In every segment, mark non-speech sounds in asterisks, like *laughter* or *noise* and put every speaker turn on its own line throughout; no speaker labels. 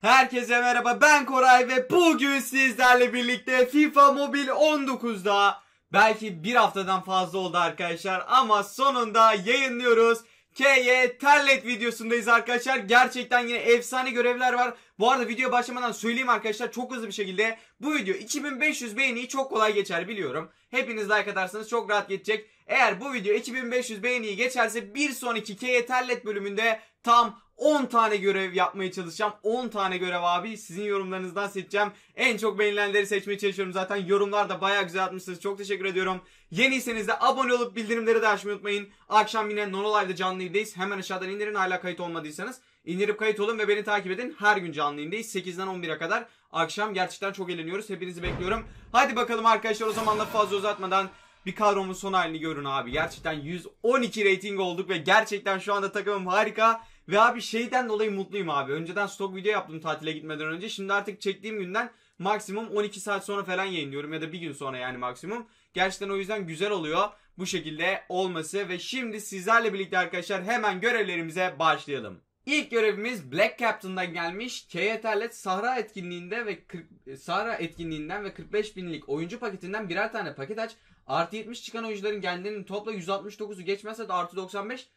Herkese merhaba ben Koray ve bugün sizlerle birlikte FIFA Mobile 19'da belki bir haftadan fazla oldu arkadaşlar ama sonunda yayınlıyoruz. KY Terlet videosundayız arkadaşlar. Gerçekten yine efsane görevler var. Bu arada video başlamadan söyleyeyim arkadaşlar çok hızlı bir şekilde. Bu video 2500 beğeniyi çok kolay geçer biliyorum. Hepiniz like atarsanız çok rahat geçecek. Eğer bu video 2500 beğeniyi geçerse bir sonraki KY Terlet bölümünde tam 10 tane görev yapmaya çalışacağım. 10 tane görev abi sizin yorumlarınızdan seçeceğim. En çok beğenilenleri seçmeye çalışıyorum zaten. Yorumlar da baya güzel atmışsınız. Çok teşekkür ediyorum. Yeniyseniz de abone olup bildirimleri de açmayı unutmayın. Akşam yine Nono Live'da canlı Hemen aşağıdan indirin hala kayıt olmadıysanız. İndirip kayıt olun ve beni takip edin. Her gün canlı 8'den 11'e kadar. Akşam gerçekten çok eğleniyoruz. Hepinizi bekliyorum. Hadi bakalım arkadaşlar o zaman lafı fazla uzatmadan bir kadromun son halini görün abi. Gerçekten 112 rating olduk ve gerçekten şu anda takımım harika. Ve abi şeyden dolayı mutluyum abi. Önceden stok video yaptım tatile gitmeden önce. Şimdi artık çektiğim günden maksimum 12 saat sonra falan yayınlıyorum ya da bir gün sonra yani maksimum. Gerçekten o yüzden güzel oluyor bu şekilde olması ve şimdi sizlerle birlikte arkadaşlar hemen görevlerimize başlayalım. İlk görevimiz Black Captain'dan gelmiş KYTL'et e Sahra etkinliğinde ve 40, Sahra etkinliğinden ve 45 binlik oyuncu paketinden birer tane paket aç. Artı 70 çıkan oyuncuların kendilerinin topla 169'u geçmezse de artı 95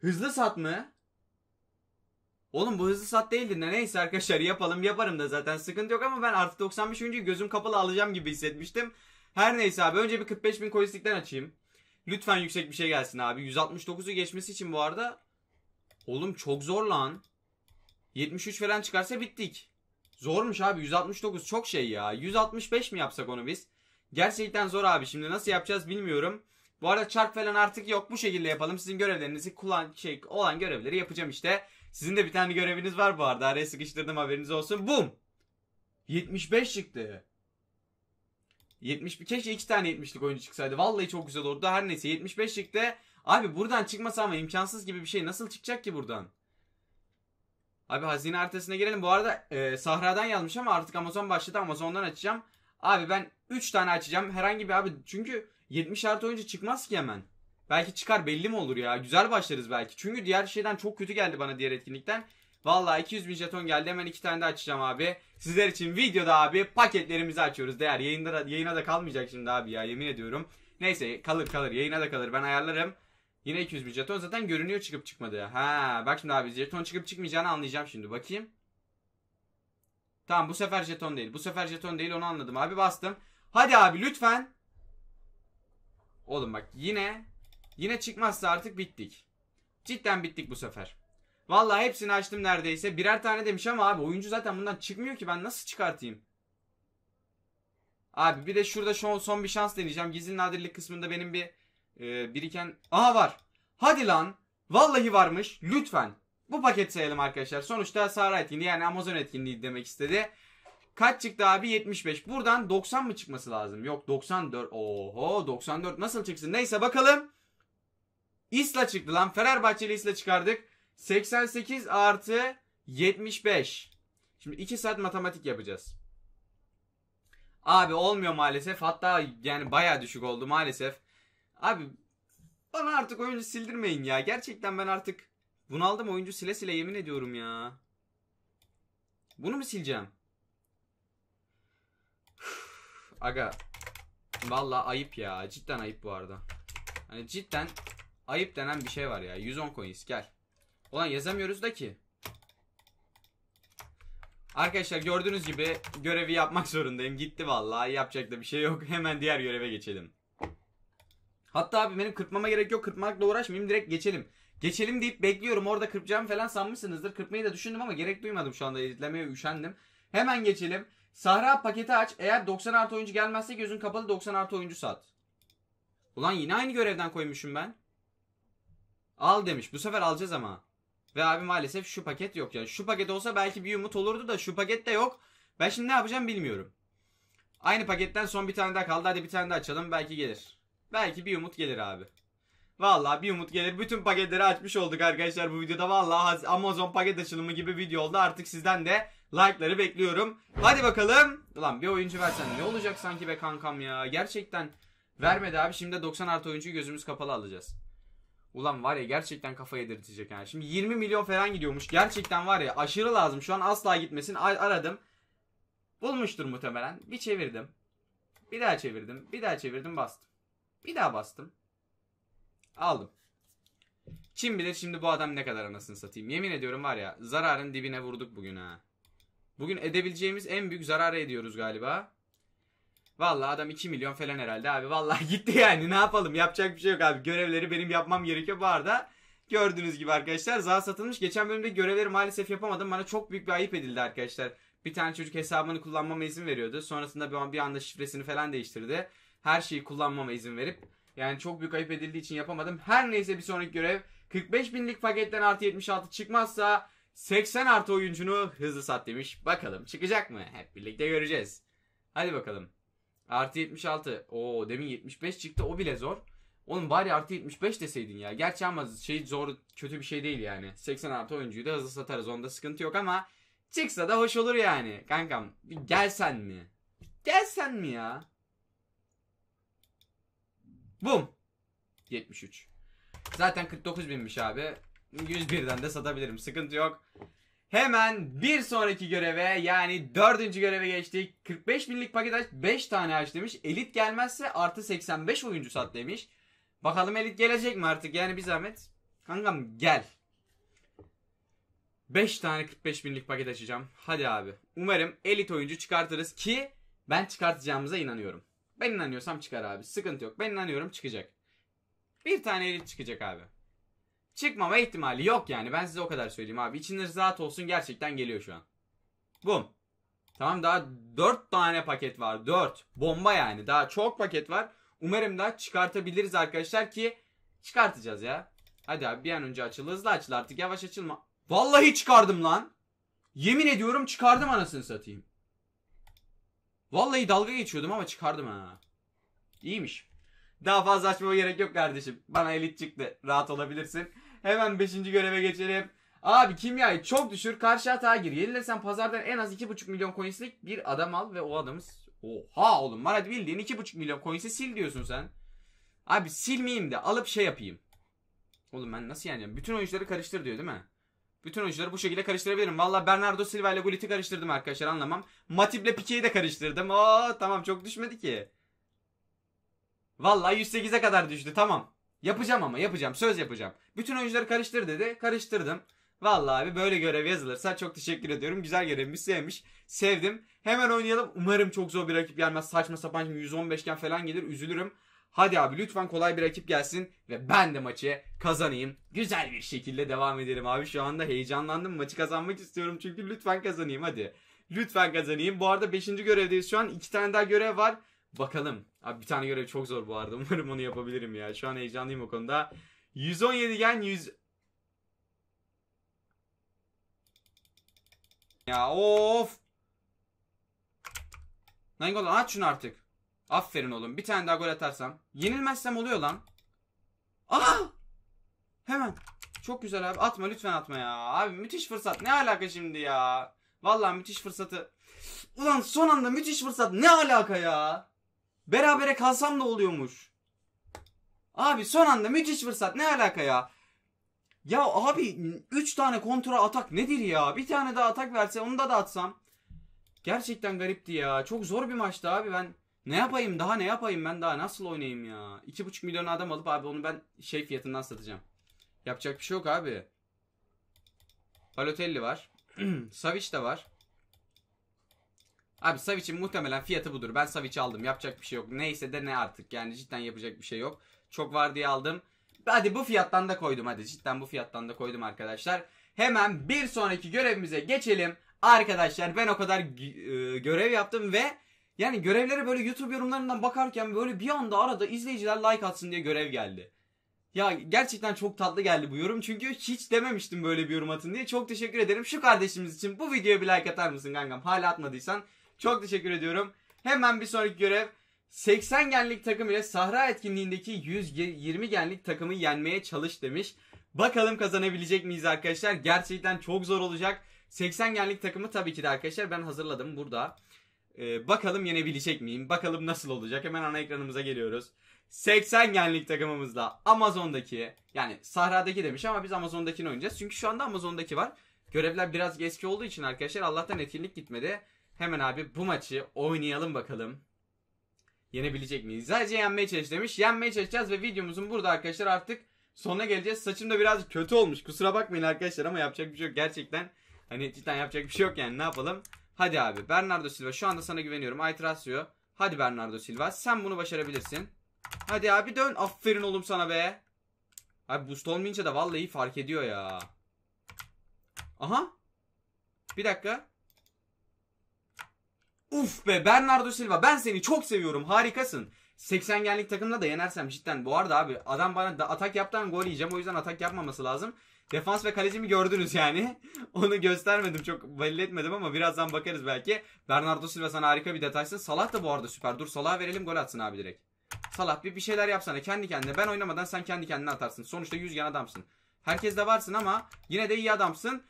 hızlı sat mı? Oğlum bu hızlı sat değildi de neyse arkadaşlar yapalım yaparım da zaten sıkıntı yok ama ben artı 95 oyuncuyu gözüm kapalı alacağım gibi hissetmiştim. Her neyse abi önce bir 45 bin koyistikten açayım. Lütfen yüksek bir şey gelsin abi. 169'u geçmesi için bu arada. Oğlum çok zor lan. 73 falan çıkarsa bittik. Zormuş abi 169 çok şey ya. 165 mi yapsak onu biz? Gerçekten zor abi şimdi nasıl yapacağız bilmiyorum. Bu arada çarp falan artık yok bu şekilde yapalım. Sizin görevlerinizi kullan şey olan görevleri yapacağım işte. Sizin de bir tane göreviniz var bu arada. Araya sıkıştırdım haberiniz olsun. Bum! 75 çıktı. 70 bir keşke iki tane 70'lik oyuncu çıksaydı. Vallahi çok güzel olurdu. Her neyse 75 çıktı. Abi buradan çıkmasa ama imkansız gibi bir şey. Nasıl çıkacak ki buradan? Abi hazine haritasına girelim. Bu arada e, sahradan yazmış ama artık Amazon başladı. Amazon'dan açacağım. Abi ben 3 tane açacağım. Herhangi bir abi çünkü 70 artı oyuncu çıkmaz ki hemen. Belki çıkar belli mi olur ya? Güzel başlarız belki. Çünkü diğer şeyden çok kötü geldi bana diğer etkinlikten. Vallahi 200 bin jeton geldi. Hemen iki tane de açacağım abi. Sizler için videoda abi paketlerimizi açıyoruz. Değer yayında da, yayına da kalmayacak şimdi abi ya yemin ediyorum. Neyse kalır kalır yayına da kalır ben ayarlarım. Yine 200 bin jeton zaten görünüyor çıkıp çıkmadı. Ha bak şimdi abi jeton çıkıp çıkmayacağını anlayacağım şimdi bakayım. Tamam bu sefer jeton değil. Bu sefer jeton değil onu anladım abi bastım. Hadi abi lütfen. Oğlum bak yine Yine çıkmazsa artık bittik. Cidden bittik bu sefer. Vallahi hepsini açtım neredeyse. Birer tane demiş ama abi oyuncu zaten bundan çıkmıyor ki ben nasıl çıkartayım? Abi bir de şurada şu son bir şans deneyeceğim. Gizli nadirlik kısmında benim bir e, biriken... Aha var. Hadi lan. Vallahi varmış. Lütfen. Bu paket sayalım arkadaşlar. Sonuçta Sahara etkinliği yani Amazon etkinliği demek istedi. Kaç çıktı abi? 75. Buradan 90 mı çıkması lazım? Yok 94. Oho 94 nasıl çıksın? Neyse bakalım. İsla çıktı lan. Fenerbahçeli İsla çıkardık. 88 artı 75. Şimdi 2 saat matematik yapacağız. Abi olmuyor maalesef. Hatta yani baya düşük oldu maalesef. Abi bana artık oyuncu sildirmeyin ya. Gerçekten ben artık bunaldım oyuncu sile sile yemin ediyorum ya. Bunu mu sileceğim? Aga. Valla ayıp ya. Cidden ayıp bu arada. Hani cidden Ayıp denen bir şey var ya. 110 coins gel. Ulan yazamıyoruz da ki. Arkadaşlar gördüğünüz gibi görevi yapmak zorundayım. Gitti vallahi. Yapacak da bir şey yok. *laughs* Hemen diğer göreve geçelim. Hatta abi benim kırpmama gerek yok. Kırpmakla uğraşmayayım. Direkt geçelim. Geçelim deyip bekliyorum. Orada kırpacağım falan sanmışsınızdır. Kırpmayı da düşündüm ama gerek duymadım şu anda. Editlemeye üşendim. Hemen geçelim. Sahra paketi aç. Eğer 90 artı oyuncu gelmezse gözün kapalı 90 artı oyuncu sat. Ulan yine aynı görevden koymuşum ben. Al demiş. Bu sefer alacağız ama. Ve abi maalesef şu paket yok ya. Şu paket olsa belki bir umut olurdu da şu paket de yok. Ben şimdi ne yapacağım bilmiyorum. Aynı paketten son bir tane daha kaldı. Hadi bir tane daha açalım. Belki gelir. Belki bir umut gelir abi. Valla bir umut gelir. Bütün paketleri açmış olduk arkadaşlar bu videoda. Valla Amazon paket açılımı gibi video oldu. Artık sizden de like'ları bekliyorum. Hadi bakalım. Ulan bir oyuncu versen ne olacak sanki be kankam ya. Gerçekten vermedi abi. Şimdi 90 artı oyuncuyu gözümüz kapalı alacağız. Ulan var ya gerçekten kafa yedirtecek yani. Şimdi 20 milyon falan gidiyormuş. Gerçekten var ya aşırı lazım. Şu an asla gitmesin. Aradım. Bulmuştur muhtemelen. Bir çevirdim. Bir daha çevirdim. Bir daha çevirdim bastım. Bir daha bastım. Aldım. Kim bilir şimdi bu adam ne kadar anasını satayım. Yemin ediyorum var ya zararın dibine vurduk bugün ha. Bugün edebileceğimiz en büyük zararı ediyoruz galiba. Vallahi adam 2 milyon falan herhalde abi. Vallahi *laughs* gitti yani ne yapalım yapacak bir şey yok abi. Görevleri benim yapmam gerekiyor. Bu arada gördüğünüz gibi arkadaşlar Zaha satılmış. Geçen bölümde görevleri maalesef yapamadım. Bana çok büyük bir ayıp edildi arkadaşlar. Bir tane çocuk hesabını kullanmama izin veriyordu. Sonrasında bir, an, bir anda şifresini falan değiştirdi. Her şeyi kullanmama izin verip. Yani çok büyük ayıp edildiği için yapamadım. Her neyse bir sonraki görev 45 binlik paketten artı 76 çıkmazsa 80 artı oyuncunu hızlı sat demiş. Bakalım çıkacak mı? Hep birlikte göreceğiz. Hadi bakalım. Artı 76. Oo demin 75 çıktı o bile zor. Onun bari artı 75 deseydin ya. Gerçi ama şey zor kötü bir şey değil yani. 80 artı oyuncuyu da hızlı satarız onda sıkıntı yok ama çıksa da hoş olur yani. Kankam bir gelsen mi? Gelsen mi ya? Bum. 73. Zaten 49 binmiş abi. 101'den de satabilirim. Sıkıntı yok. Hemen bir sonraki göreve yani dördüncü göreve geçtik. 45 binlik paket aç 5 tane aç demiş. Elit gelmezse artı 85 oyuncu sat demiş. Bakalım elit gelecek mi artık yani bir zahmet. Kankam gel. 5 tane 45 binlik paket açacağım. Hadi abi. Umarım elit oyuncu çıkartırız ki ben çıkartacağımıza inanıyorum. Ben inanıyorsam çıkar abi. Sıkıntı yok. Ben inanıyorum çıkacak. Bir tane elit çıkacak abi. Çıkmama ihtimali yok yani. Ben size o kadar söyleyeyim abi. İçiniz rahat olsun gerçekten geliyor şu an. Bum. Tamam daha 4 tane paket var. 4. Bomba yani. Daha çok paket var. Umarım da çıkartabiliriz arkadaşlar ki çıkartacağız ya. Hadi abi bir an önce açıl. Hızlı açıl artık. Yavaş açılma. Vallahi çıkardım lan. Yemin ediyorum çıkardım anasını satayım. Vallahi dalga geçiyordum ama çıkardım ha. İyiymiş. Daha fazla açmama gerek yok kardeşim. Bana elit çıktı. Rahat olabilirsin. Hemen 5. göreve geçelim. Abi kimyayı çok düşür. Karşı hata gir. Yenilirsen pazardan en az 2,5 milyon coinslik bir adam al ve o adamı... Oha oğlum var hadi bildiğin 2,5 milyon coins'i sil diyorsun sen. Abi silmeyeyim de alıp şey yapayım. Oğlum ben nasıl yani? Bütün oyuncuları karıştır diyor değil mi? Bütün oyuncuları bu şekilde karıştırabilirim. Valla Bernardo Silva ile Gullit'i karıştırdım arkadaşlar anlamam. Matip ile Pique'yi de karıştırdım. Oo tamam çok düşmedi ki. Valla 108'e kadar düştü tamam. Yapacağım ama yapacağım. Söz yapacağım. Bütün oyuncuları karıştır dedi. Karıştırdım. Vallahi abi böyle görev yazılırsa çok teşekkür ediyorum. Güzel görevmiş sevmiş. Sevdim. Hemen oynayalım. Umarım çok zor bir rakip gelmez. Saçma sapan 115 iken falan gelir. Üzülürüm. Hadi abi lütfen kolay bir rakip gelsin ve ben de maçı kazanayım. Güzel bir şekilde devam edelim abi. Şu anda heyecanlandım. Maçı kazanmak istiyorum çünkü lütfen kazanayım hadi. Lütfen kazanayım. Bu arada 5. görevdeyiz şu an. 2 tane daha görev var. Bakalım. Abi bir tane görev çok zor bu arada. *laughs* Umarım onu yapabilirim ya. Şu an heyecanlıyım o konuda. 117 gen 100... Ya of. Lan gol aç şunu artık. Aferin oğlum. Bir tane daha gol atarsam. Yenilmezsem oluyor lan. Aa! Hemen. Çok güzel abi. Atma lütfen atma ya. Abi müthiş fırsat. Ne alaka şimdi ya? Vallahi müthiş fırsatı. Ulan son anda müthiş fırsat. Ne alaka ya? Berabere kalsam da oluyormuş. Abi son anda müthiş fırsat ne alaka ya? Ya abi 3 tane kontra atak nedir ya? Bir tane daha atak verse onu da da atsam. Gerçekten garipti ya. Çok zor bir maçtı abi ben. Ne yapayım daha ne yapayım ben daha nasıl oynayayım ya? 2,5 milyon adam alıp abi onu ben şey fiyatından satacağım. Yapacak bir şey yok abi. Balotelli var. *clears throat* Savic de var. Abi Savic'in muhtemelen fiyatı budur. Ben Savic'i aldım. Yapacak bir şey yok. Neyse de ne artık. Yani cidden yapacak bir şey yok. Çok var diye aldım. Hadi bu fiyattan da koydum. Hadi cidden bu fiyattan da koydum arkadaşlar. Hemen bir sonraki görevimize geçelim. Arkadaşlar ben o kadar e, görev yaptım ve yani görevlere böyle YouTube yorumlarından bakarken böyle bir anda arada izleyiciler like atsın diye görev geldi. Ya gerçekten çok tatlı geldi bu yorum çünkü hiç dememiştim böyle bir yorum atın diye. Çok teşekkür ederim. Şu kardeşimiz için bu videoya bir like atar mısın kankam? Hala atmadıysan çok teşekkür ediyorum. Hemen bir sonraki görev 80 genlik takım ile Sahra etkinliğindeki 120 genlik takımı yenmeye çalış demiş. Bakalım kazanabilecek miyiz arkadaşlar? Gerçekten çok zor olacak. 80 genlik takımı tabii ki de arkadaşlar ben hazırladım burada. Ee, bakalım yenebilecek miyim? Bakalım nasıl olacak? Hemen ana ekranımıza geliyoruz. 80 genlik takımımızla Amazon'daki yani Sahra'daki demiş ama biz Amazon'dakini oynayacağız. Çünkü şu anda Amazon'daki var. Görevler biraz eski olduğu için arkadaşlar Allah'tan etkinlik gitmedi. Hemen abi bu maçı oynayalım bakalım. Yenebilecek miyiz? Sadece yenmeye çalış demiş. Yenmeye çalışacağız ve videomuzun burada arkadaşlar artık sonuna geleceğiz. Saçım da biraz kötü olmuş. Kusura bakmayın arkadaşlar ama yapacak bir şey yok. Gerçekten hani cidden yapacak bir şey yok yani ne yapalım. Hadi abi Bernardo Silva şu anda sana güveniyorum. I Hadi Bernardo Silva sen bunu başarabilirsin. Hadi abi dön. Aferin oğlum sana be. Abi boost olmayınca da vallahi fark ediyor ya. Aha. Bir dakika. Uf be Bernardo Silva ben seni çok seviyorum harikasın. 80 genlik takımla da yenersem cidden. Bu arada abi adam bana da atak yaptan gol yiyeceğim. O yüzden atak yapmaması lazım. Defans ve kalecimi gördünüz yani. *laughs* Onu göstermedim çok belli etmedim ama birazdan bakarız belki. Bernardo Silva sana harika bir detaysın. Salah da bu arada süper. Dur Salah'a verelim gol atsın abi direkt. Salah bir, bir şeyler yapsana kendi kendine. Ben oynamadan sen kendi kendine atarsın. Sonuçta yüzgen adamsın. Herkes de varsın ama yine de iyi adamsın.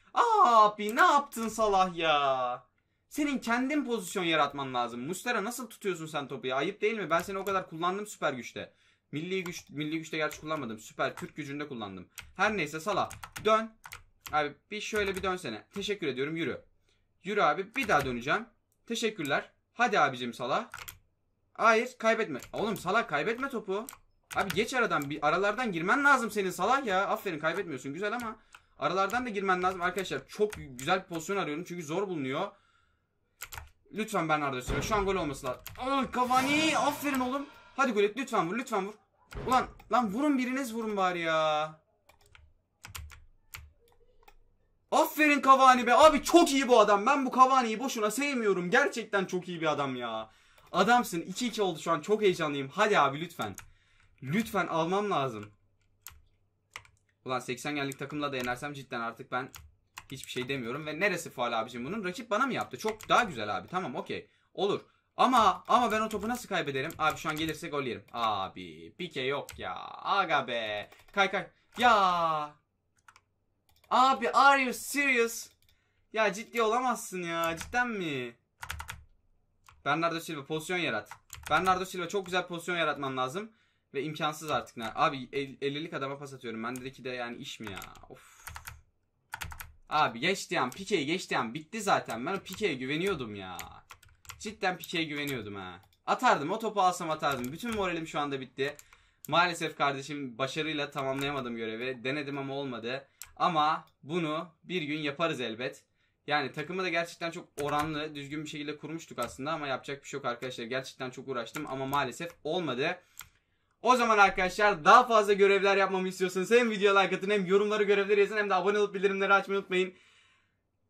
Abi ne yaptın Salah ya? Senin kendin pozisyon yaratman lazım. Mustera nasıl tutuyorsun sen topu ya? Ayıp değil mi? Ben seni o kadar kullandım süper güçte. Milli güç milli güçte gerçi kullanmadım. Süper Türk gücünde kullandım. Her neyse Sala dön. Abi bir şöyle bir dönsene. Teşekkür ediyorum yürü. Yürü abi bir daha döneceğim. Teşekkürler. Hadi abicim Sala. Hayır kaybetme. Oğlum Sala kaybetme topu. Abi geç aradan bir aralardan girmen lazım senin Salah ya. Aferin kaybetmiyorsun güzel ama aralardan da girmen lazım arkadaşlar. Çok güzel bir pozisyon arıyorum çünkü zor bulunuyor. Lütfen Bernardo Silva. Şu an gol olması lazım. Aman Cavani. Aferin oğlum. Hadi gol et. Lütfen vur. Lütfen vur. Ulan lan vurun biriniz vurun bari ya. Aferin Cavani be. Abi çok iyi bu adam. Ben bu Cavani'yi boşuna sevmiyorum. Gerçekten çok iyi bir adam ya. Adamsın. 2-2 oldu şu an. Çok heyecanlıyım. Hadi abi lütfen. Lütfen almam lazım. Ulan 80 genlik takımla da yenersem cidden artık ben Hiçbir şey demiyorum ve neresi faal abicim bunun? Rakip bana mı yaptı? Çok daha güzel abi. Tamam okey. Olur. Ama ama ben o topu nasıl kaybederim? Abi şu an gelirse gol yerim. Abi pike yok ya. Aga be. Kay kay. Ya. Abi are you serious? Ya ciddi olamazsın ya. Cidden mi? Bernardo Silva pozisyon yarat. Bernardo Silva çok güzel pozisyon yaratman lazım. Ve imkansız artık. Abi 50'lik el, adama pas atıyorum. ki de yani iş mi ya? Of. Abi geçti yani, Pike'yi geçti yani, bitti zaten. Ben o Pike'ye güveniyordum ya. Cidden Pike'ye güveniyordum ha. Atardım o topu alsam atardım. Bütün moralim şu anda bitti. Maalesef kardeşim başarıyla tamamlayamadım görevi. Denedim ama olmadı. Ama bunu bir gün yaparız elbet. Yani takımı da gerçekten çok oranlı, düzgün bir şekilde kurmuştuk aslında ama yapacak bir şey yok arkadaşlar. Gerçekten çok uğraştım ama maalesef olmadı. O zaman arkadaşlar daha fazla görevler yapmamı istiyorsanız hem video like atın hem yorumları görevleri yazın hem de abone olup bildirimleri açmayı unutmayın.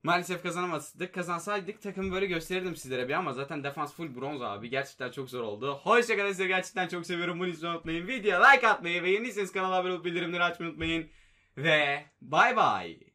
Maalesef kazanamadık. Kazansaydık takımı böyle gösterirdim sizlere bir ama zaten defans full bronz abi. Gerçekten çok zor oldu. Hoşçakalın size gerçekten çok seviyorum. Bunu izlemeyi unutmayın. Videoya like atmayı ve yeniyseniz kanala abone olup bildirimleri açmayı unutmayın. Ve bay bay.